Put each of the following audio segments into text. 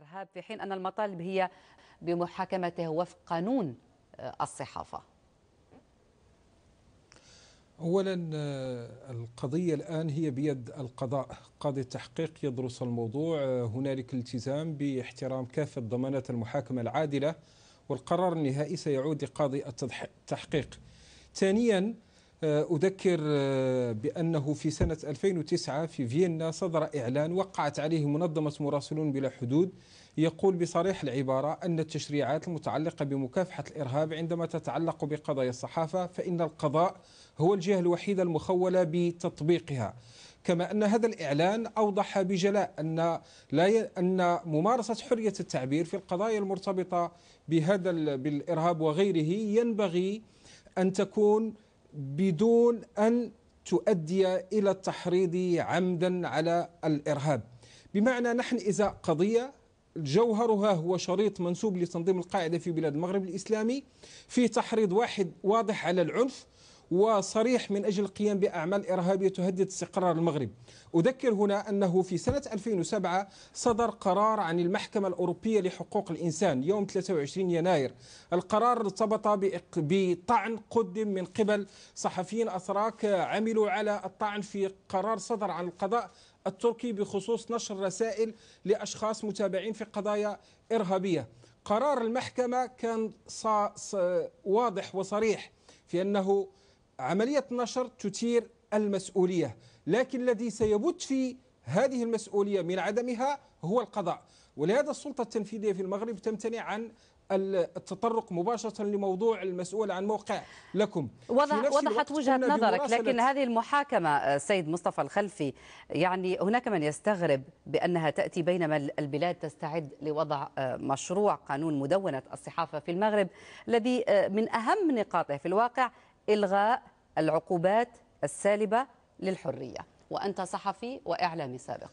الإرهاب في حين أن المطالب هي بمحاكمته وفق قانون آه، الصحافة اولا آه، القضيه الان هي بيد القضاء قاضي التحقيق يدرس الموضوع آه، هنالك التزام باحترام كافه ضمانات المحاكمه العادله والقرار النهائي سيعود لقاضي التحقيق ثانيا آه، أذكر آه، بأنه في سنة 2009 في فيينا صدر إعلان وقعت عليه منظمة مراسلون بلا حدود يقول بصريح العبارة أن التشريعات المتعلقة بمكافحة الإرهاب عندما تتعلق بقضايا الصحافة فإن القضاء هو الجهة الوحيدة المخولة بتطبيقها كما أن هذا الإعلان أوضح بجلاء أن لا ي... أن ممارسة حرية التعبير في القضايا المرتبطة بهذا ال... بالإرهاب وغيره ينبغي أن تكون بدون أن تؤدي إلى التحريض عمدا على الإرهاب بمعنى نحن إذا قضية جوهرها هو شريط منسوب لتنظيم القاعدة في بلاد المغرب الإسلامي في تحريض واحد واضح على العنف وصريح من أجل القيام بأعمال إرهابية تهدد استقرار المغرب أذكر هنا أنه في سنة 2007 صدر قرار عن المحكمة الأوروبية لحقوق الإنسان يوم 23 يناير القرار ارتبط بطعن قدم من قبل صحفيين أتراك عملوا على الطعن في قرار صدر عن القضاء التركي بخصوص نشر رسائل لأشخاص متابعين في قضايا إرهابية قرار المحكمة كان واضح وصريح في أنه عملية النشر تثير المسؤولية لكن الذي سيبت في هذه المسؤولية من عدمها هو القضاء ولهذا السلطة التنفيذية في المغرب تمتنع عن التطرق مباشرة لموضوع المسؤول عن موقع لكم وضح وضحت وجهة نظرك لكن هذه المحاكمة سيد مصطفى الخلفي يعني هناك من يستغرب بأنها تأتي بينما البلاد تستعد لوضع آه، مشروع قانون مدونة الصحافة في المغرب الذي آه، من أهم نقاطه في الواقع إلغاء العقوبات السالبة للحرية وأنت صحفي وإعلامي سابق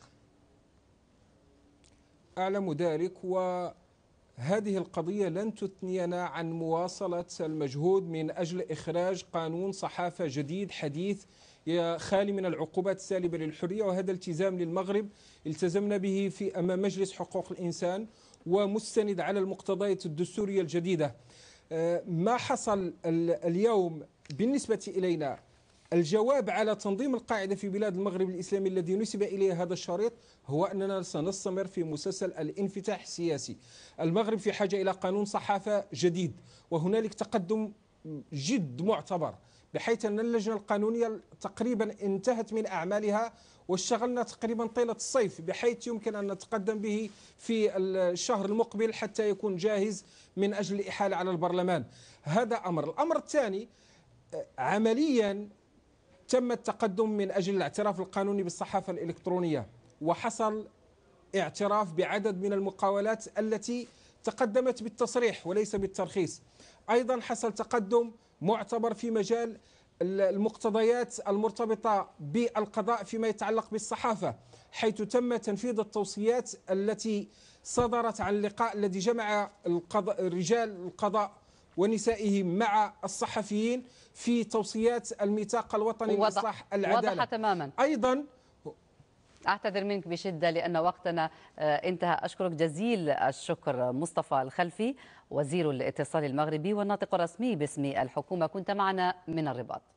أعلم ذلك وهذه القضية لن تثنينا عن مواصلة المجهود من أجل إخراج قانون صحافة جديد حديث خالي من العقوبات السالبة للحرية وهذا التزام للمغرب التزمنا به في أمام مجلس حقوق الإنسان ومستند على المقتضيات الدستورية الجديدة آه، ما حصل اليوم بالنسبة إلينا الجواب على تنظيم القاعدة في بلاد المغرب الإسلامي الذي نسب إليه هذا الشريط هو أننا سنستمر في مسلسل الانفتاح السياسي المغرب في حاجة إلى قانون صحافة جديد وهنالك تقدم جد معتبر بحيث أن اللجنة القانونية تقريبا انتهت من أعمالها واشتغلنا تقريبا طيلة الصيف بحيث يمكن أن نتقدم به في الشهر المقبل حتى يكون جاهز من أجل الإحالة على البرلمان هذا أمر الأمر الثاني عمليا تم التقدم من أجل الاعتراف القانوني بالصحافة الإلكترونية وحصل اعتراف بعدد من المقاولات التي تقدمت بالتصريح وليس بالترخيص أيضا حصل تقدم معتبر في مجال المقتضيات المرتبطة بالقضاء فيما يتعلق بالصحافة حيث تم تنفيذ التوصيات التي صدرت عن اللقاء الذي جمع القضاء رجال القضاء ونسائهم مع الصحفيين في توصيات الميثاق الوطني لإصلاح العدالة واضحة تماما أيضا أعتذر منك بشدة لأن وقتنا آه، انتهى أشكرك جزيل الشكر مصطفى الخلفي وزير الاتصال المغربي والناطق الرسمي باسم الحكومة كنت معنا من الرباط